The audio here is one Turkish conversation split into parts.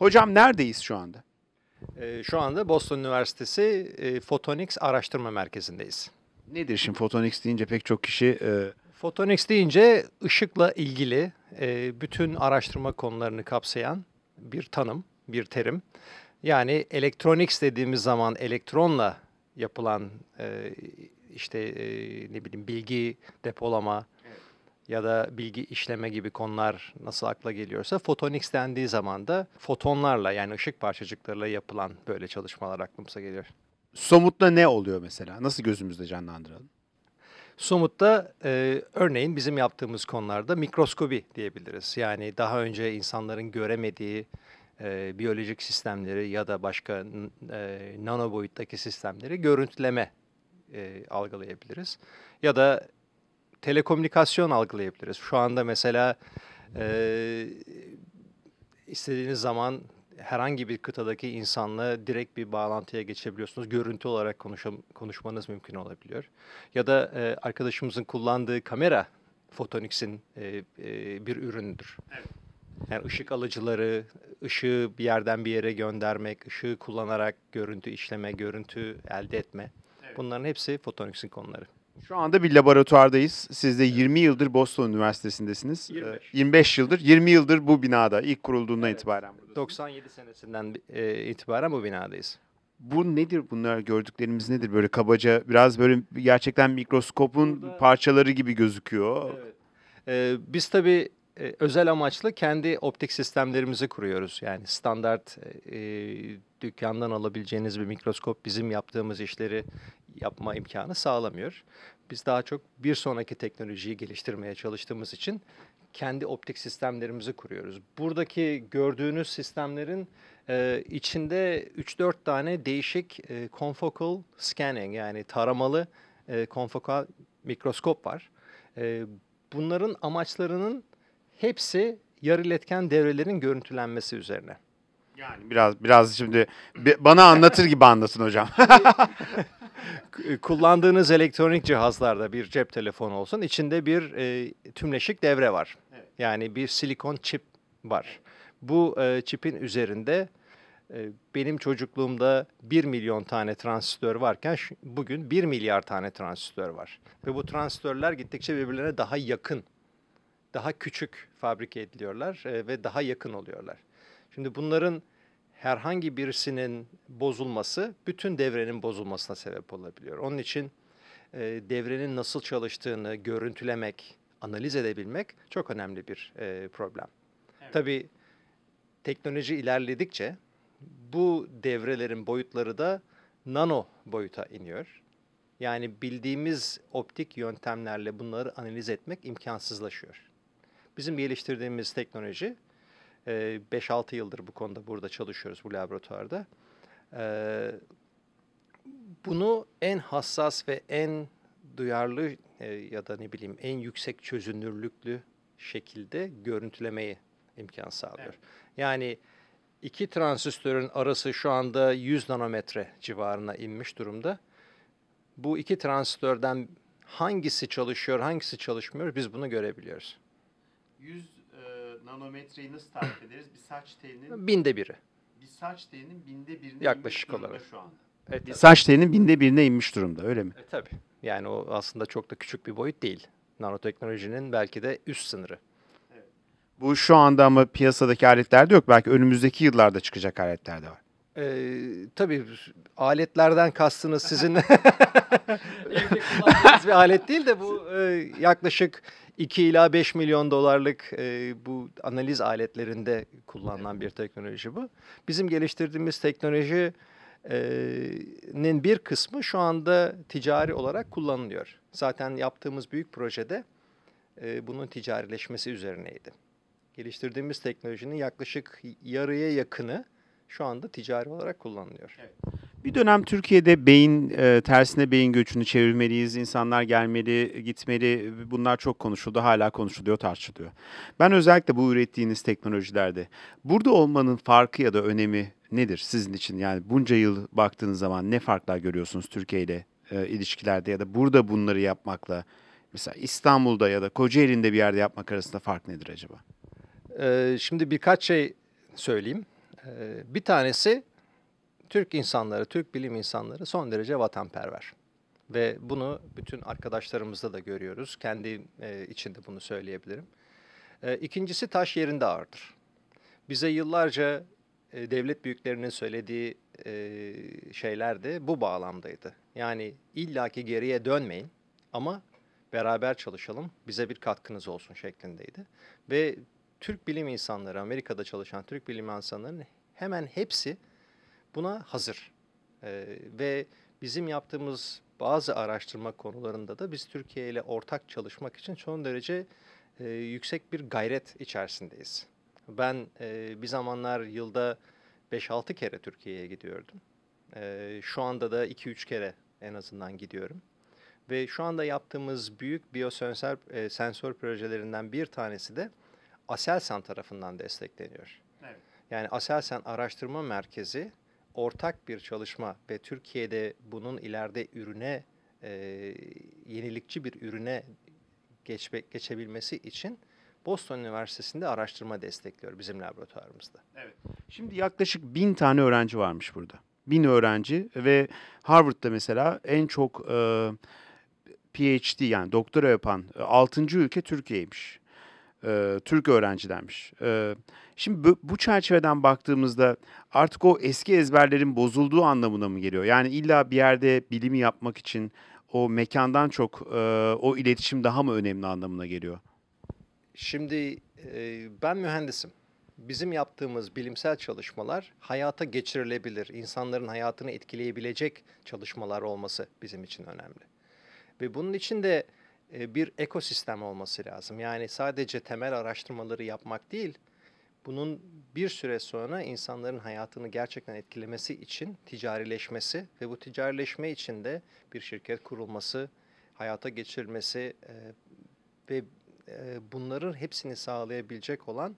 Hocam neredeyiz şu anda? E, şu anda Boston Üniversitesi e, Photonics Araştırma Merkezi'ndeyiz. Nedir şimdi Photonics deyince pek çok kişi... E... Photonics deyince ışıkla ilgili e, bütün araştırma konularını kapsayan bir tanım, bir terim. Yani Elektronik dediğimiz zaman elektronla yapılan e, işte e, ne bileyim bilgi depolama, ya da bilgi işleme gibi konular nasıl akla geliyorsa fotonix dendiği zaman da fotonlarla yani ışık parçacıklarıyla yapılan böyle çalışmalar aklımıza geliyor. Somutla ne oluyor mesela? Nasıl gözümüzde canlandıralım? Somutta e, örneğin bizim yaptığımız konularda mikroskobi diyebiliriz. Yani daha önce insanların göremediği e, biyolojik sistemleri ya da başka e, nano boyuttaki sistemleri görüntüleme e, algılayabiliriz. Ya da telekomünikasyon algılayabiliriz. Şu anda mesela e, istediğiniz zaman herhangi bir kıtadaki insanla direkt bir bağlantıya geçebiliyorsunuz. Görüntü olarak konuşam, konuşmanız mümkün olabiliyor. Ya da e, arkadaşımızın kullandığı kamera Photonics'in e, e, bir ürünüdür. Evet. Yani ışık alıcıları, ışığı bir yerden bir yere göndermek, ışığı kullanarak görüntü işleme, görüntü elde etme. Evet. Bunların hepsi Photonics'in konuları. Şu anda bir laboratuvardayız. Siz de 20 yıldır Boston Üniversitesi'ndesiniz. 25, ee, 25 yıldır, 20 yıldır bu binada ilk kurulduğundan evet, itibaren. 97 senesinden e, itibaren bu binadayız. Bu nedir bunlar gördüklerimiz nedir böyle kabaca biraz böyle gerçekten mikroskopun Burada, parçaları gibi gözüküyor. Evet. Ee, biz tabi e, özel amaçlı kendi optik sistemlerimizi kuruyoruz. Yani standart e, e dükkandan alabileceğiniz bir mikroskop bizim yaptığımız işleri yapma imkanı sağlamıyor. Biz daha çok bir sonraki teknolojiyi geliştirmeye çalıştığımız için kendi optik sistemlerimizi kuruyoruz. Buradaki gördüğünüz sistemlerin e, içinde 3-4 tane değişik e, confocal scanning yani taramalı e, konfokal mikroskop var. E, bunların amaçlarının hepsi yarı iletken devrelerin görüntülenmesi üzerine. Yani biraz biraz şimdi bana anlatır gibi anlatın hocam. E, kullandığınız elektronik cihazlarda bir cep telefonu olsun içinde bir e, tümleşik devre var. Evet. Yani bir silikon çip var. Evet. Bu e, çipin üzerinde e, benim çocukluğumda 1 milyon tane transistör varken bugün 1 milyar tane transistör var. Ve bu transistörler gittikçe birbirlerine daha yakın, daha küçük fabrike ediliyorlar e, ve daha yakın oluyorlar. Şimdi bunların herhangi birisinin bozulması bütün devrenin bozulmasına sebep olabiliyor. Onun için e, devrenin nasıl çalıştığını görüntülemek, analiz edebilmek çok önemli bir e, problem. Evet. Tabii teknoloji ilerledikçe bu devrelerin boyutları da nano boyuta iniyor. Yani bildiğimiz optik yöntemlerle bunları analiz etmek imkansızlaşıyor. Bizim geliştirdiğimiz teknoloji 5-6 ee, yıldır bu konuda burada çalışıyoruz bu laboratuvarda. Ee, bunu en hassas ve en duyarlı e, ya da ne bileyim en yüksek çözünürlüklü şekilde görüntülemeyi imkan sağlıyor. Evet. Yani iki transistörün arası şu anda 100 nanometre civarına inmiş durumda. Bu iki transistörden hangisi çalışıyor, hangisi çalışmıyor biz bunu görebiliyoruz. 100 nanometreyi nasıl tarif ederiz? Bir saç telinin binde biri. Bir saç telinin binde birine yaklaşık olarak şu anda. Evet, bir saç telinin binde birine inmiş durumda öyle mi? E, tabii. Yani o aslında çok da küçük bir boyut değil. Nanoteknolojinin belki de üst sınırı. Evet. Bu şu anda ama piyasadaki aletlerde yok. Belki önümüzdeki yıllarda çıkacak aletlerde var. Ee, tabii aletlerden kastınız sizin bir alet değil de bu e, yaklaşık 2 ila 5 milyon dolarlık e, bu analiz aletlerinde kullanılan bir teknoloji bu. Bizim geliştirdiğimiz teknolojinin e, bir kısmı şu anda ticari olarak kullanılıyor. Zaten yaptığımız büyük projede e, bunun ticarileşmesi üzerineydi. Geliştirdiğimiz teknolojinin yaklaşık yarıya yakını şu anda ticari olarak kullanılıyor. Evet. Bir dönem Türkiye'de beyin e, tersine beyin göçünü çevirmeliyiz, insanlar gelmeli, gitmeli. Bunlar çok konuşuldu, hala konuşuluyor, tartışılıyor. Ben özellikle bu ürettiğiniz teknolojilerde burada olmanın farkı ya da önemi nedir sizin için? Yani bunca yıl baktığınız zaman ne farklar görüyorsunuz Türkiye ile e, ilişkilerde ya da burada bunları yapmakla mesela İstanbul'da ya da Kocaeli'nde bir yerde yapmak arasında fark nedir acaba? Ee, şimdi birkaç şey söyleyeyim. Ee, bir tanesi Türk insanları, Türk bilim insanları son derece vatanperver. Ve bunu bütün arkadaşlarımızda da görüyoruz. Kendi e, içinde bunu söyleyebilirim. E, ikincisi taş yerinde ağırdır. Bize yıllarca e, devlet büyüklerinin söylediği e, şeyler de bu bağlamdaydı. Yani illaki geriye dönmeyin ama beraber çalışalım, bize bir katkınız olsun şeklindeydi. Ve Türk bilim insanları, Amerika'da çalışan Türk bilim insanlarının hemen hepsi buna hazır. E, ve bizim yaptığımız bazı araştırma konularında da biz Türkiye ile ortak çalışmak için son derece e, yüksek bir gayret içerisindeyiz. Ben e, bir zamanlar yılda 5-6 kere Türkiye'ye gidiyordum. E, şu anda da 2-3 kere en azından gidiyorum. Ve şu anda yaptığımız büyük biyosensör e, sensör projelerinden bir tanesi de Aselsan tarafından destekleniyor. Evet. Yani Aselsan Araştırma Merkezi ortak bir çalışma ve Türkiye'de bunun ileride ürüne e, yenilikçi bir ürüne geçme, geçebilmesi için Boston Üniversitesi'nde araştırma destekliyor bizim laboratuvarımızda. Evet. Şimdi yaklaşık bin tane öğrenci varmış burada. Bin öğrenci ve Harvard'da mesela en çok e, PhD yani doktora yapan e, altıncı ülke Türkiye'ymiş e, Türk öğrencilermiş. E, şimdi bu, bu çerçeveden baktığımızda artık o eski ezberlerin bozulduğu anlamına mı geliyor? Yani illa bir yerde bilimi yapmak için o mekandan çok e, o iletişim daha mı önemli anlamına geliyor? Şimdi e, ben mühendisim. Bizim yaptığımız bilimsel çalışmalar hayata geçirilebilir, insanların hayatını etkileyebilecek çalışmalar olması bizim için önemli. Ve bunun için de e, bir ekosistem olması lazım. Yani sadece temel araştırmaları yapmak değil, bunun bir süre sonra insanların hayatını gerçekten etkilemesi için ticarileşmesi ve bu ticarileşme için de bir şirket kurulması, hayata geçirilmesi e, ve e, bunların hepsini sağlayabilecek olan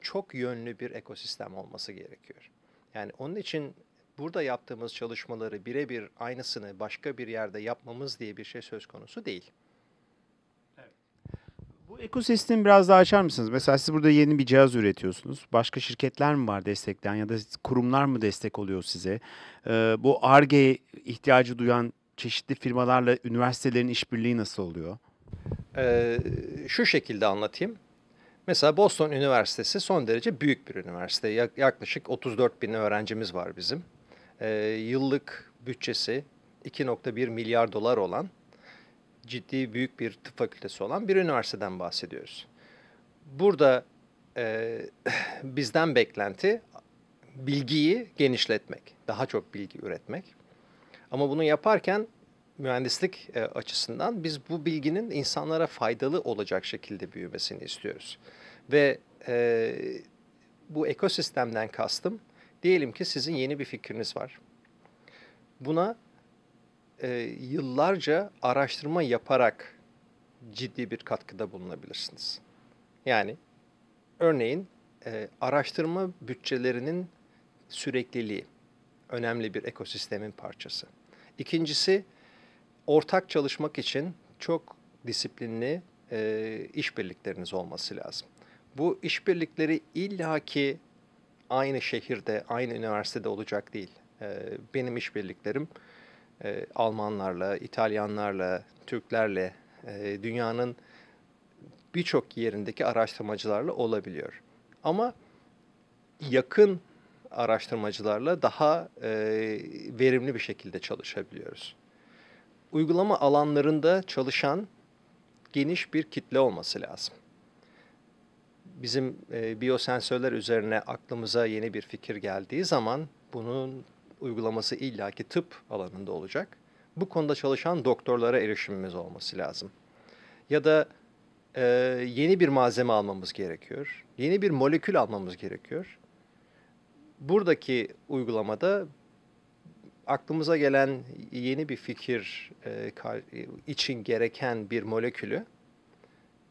çok yönlü bir ekosistem olması gerekiyor. Yani onun için burada yaptığımız çalışmaları birebir aynısını başka bir yerde yapmamız diye bir şey söz konusu değil. Bu ekosistemi biraz daha açar mısınız? Mesela siz burada yeni bir cihaz üretiyorsunuz. Başka şirketler mi var destekleyen ya da kurumlar mı destek oluyor size? Ee, bu ARGE ihtiyacı duyan çeşitli firmalarla üniversitelerin işbirliği nasıl oluyor? Ee, şu şekilde anlatayım. Mesela Boston Üniversitesi son derece büyük bir üniversite. Yaklaşık 34 bin öğrencimiz var bizim. Ee, yıllık bütçesi 2.1 milyar dolar olan ciddi büyük bir tıp fakültesi olan bir üniversiteden bahsediyoruz. Burada e, bizden beklenti bilgiyi genişletmek, daha çok bilgi üretmek. Ama bunu yaparken mühendislik e, açısından biz bu bilginin insanlara faydalı olacak şekilde büyümesini istiyoruz. Ve e, bu ekosistemden kastım, diyelim ki sizin yeni bir fikriniz var. Buna e, yıllarca araştırma yaparak ciddi bir katkıda bulunabilirsiniz. Yani örneğin e, araştırma bütçelerinin sürekliliği önemli bir ekosistemin parçası. İkincisi ortak çalışmak için çok disiplinli e, işbirlikleriniz olması lazım. Bu işbirlikleri illaki aynı şehirde, aynı üniversitede olacak değil. E, benim işbirliklerim birliklerim e, Almanlarla, İtalyanlarla, Türklerle, e, dünyanın birçok yerindeki araştırmacılarla olabiliyor. Ama yakın araştırmacılarla daha e, verimli bir şekilde çalışabiliyoruz. Uygulama alanlarında çalışan geniş bir kitle olması lazım. Bizim e, biyosensörler üzerine aklımıza yeni bir fikir geldiği zaman bunun uygulaması illaki tıp alanında olacak. Bu konuda çalışan doktorlara erişimimiz olması lazım. Ya da e, yeni bir malzeme almamız gerekiyor. Yeni bir molekül almamız gerekiyor. Buradaki uygulamada aklımıza gelen yeni bir fikir e, e için gereken bir molekülü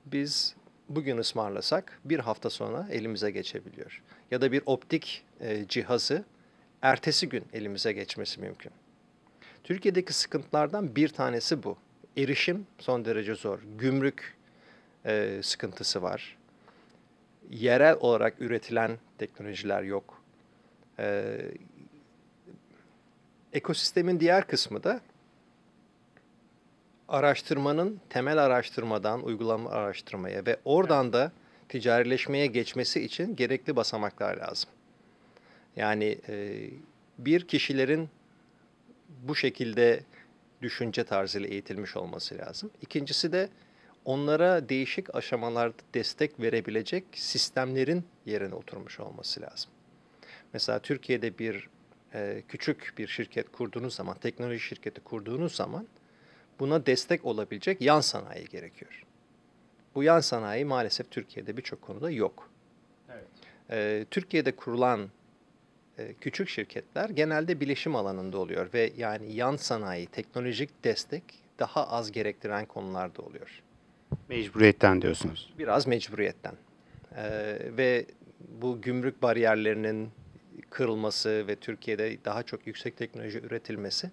biz bugün ısmarlasak bir hafta sonra elimize geçebiliyor. Ya da bir optik e, cihazı ertesi gün elimize geçmesi mümkün. Türkiye'deki sıkıntılardan bir tanesi bu. Erişim son derece zor. Gümrük e, sıkıntısı var. Yerel olarak üretilen teknolojiler yok. E, ekosistemin diğer kısmı da araştırmanın temel araştırmadan uygulama araştırmaya ve oradan da ticarileşmeye geçmesi için gerekli basamaklar lazım. Yani e, bir kişilerin bu şekilde düşünce tarzıyla eğitilmiş olması lazım. İkincisi de onlara değişik aşamalarda destek verebilecek sistemlerin yerine oturmuş olması lazım. Mesela Türkiye'de bir e, küçük bir şirket kurduğunuz zaman, teknoloji şirketi kurduğunuz zaman buna destek olabilecek yan sanayi gerekiyor. Bu yan sanayi maalesef Türkiye'de birçok konuda yok. Evet. E, Türkiye'de kurulan e, küçük şirketler genelde bilişim alanında oluyor ve yani yan sanayi, teknolojik destek daha az gerektiren konularda oluyor. Mecburiyetten diyorsunuz. Biraz mecburiyetten. Ee, ve bu gümrük bariyerlerinin kırılması ve Türkiye'de daha çok yüksek teknoloji üretilmesi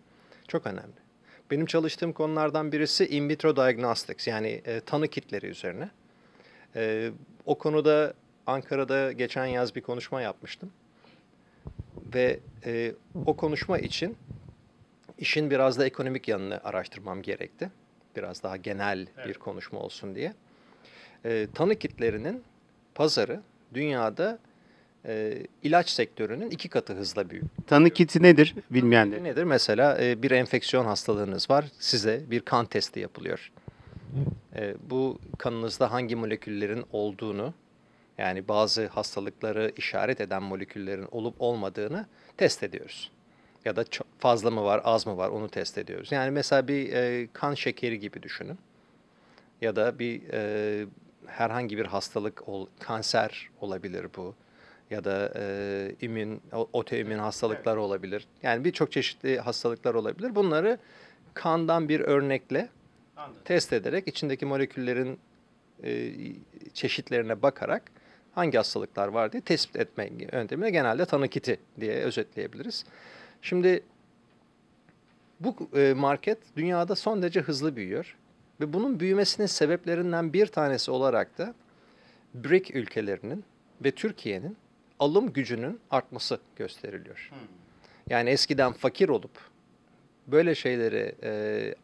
çok önemli. Benim çalıştığım konulardan birisi in vitro diagnostics yani e, tanı kitleri üzerine. E, o konuda Ankara'da geçen yaz bir konuşma yapmıştım ve e, o konuşma için işin biraz da ekonomik yanını araştırmam gerekti. Biraz daha genel evet. bir konuşma olsun diye. E, tanı kitlerinin pazarı dünyada e, ilaç sektörünün iki katı hızla büyüyor. Tanı kiti nedir bilmeyenler? Tanı nedir? Mesela e, bir enfeksiyon hastalığınız var. Size bir kan testi yapılıyor. E, bu kanınızda hangi moleküllerin olduğunu yani bazı hastalıkları işaret eden moleküllerin olup olmadığını test ediyoruz. Ya da fazla mı var, az mı var onu test ediyoruz. Yani mesela bir e, kan şekeri gibi düşünün. Ya da bir e, herhangi bir hastalık, ol, kanser olabilir bu. Ya da e, immün, otoimmün hastalıklar evet. olabilir. Yani birçok çeşitli hastalıklar olabilir. Bunları kandan bir örnekle Anladım. test ederek içindeki moleküllerin e, çeşitlerine bakarak hangi hastalıklar var diye tespit etme yöntemine genelde tanı kiti diye özetleyebiliriz. Şimdi bu e, market dünyada son derece hızlı büyüyor ve bunun büyümesinin sebeplerinden bir tanesi olarak da BRIC ülkelerinin ve Türkiye'nin alım gücünün artması gösteriliyor. Hmm. Yani eskiden fakir olup böyle şeyleri e,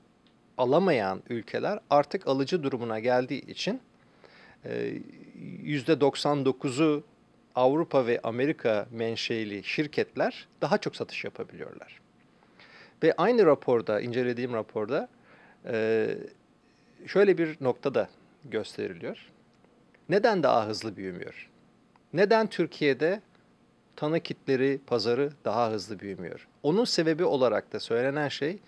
alamayan ülkeler artık alıcı durumuna geldiği için %99'u ee, Avrupa ve Amerika menşeili şirketler daha çok satış yapabiliyorlar. Ve aynı raporda, incelediğim raporda e, şöyle bir nokta da gösteriliyor. Neden daha hızlı büyümüyor? Neden Türkiye'de tanı kitleri pazarı daha hızlı büyümüyor? Onun sebebi olarak da söylenen şey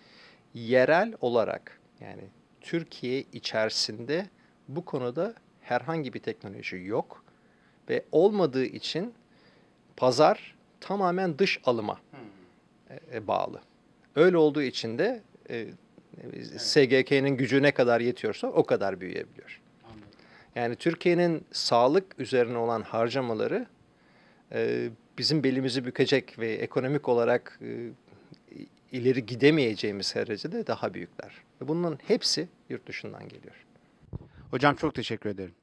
yerel olarak yani Türkiye içerisinde bu konuda herhangi bir teknoloji yok ve olmadığı için pazar tamamen dış alıma hmm. e, e, bağlı. Öyle olduğu için de e, SGK'nin gücü ne kadar yetiyorsa o kadar büyüyebiliyor. Yani Türkiye'nin sağlık üzerine olan harcamaları bizim belimizi bükecek ve ekonomik olarak ileri gidemeyeceğimiz derecede daha büyükler. Bunların hepsi yurt dışından geliyor. Hocam çok teşekkür ederim.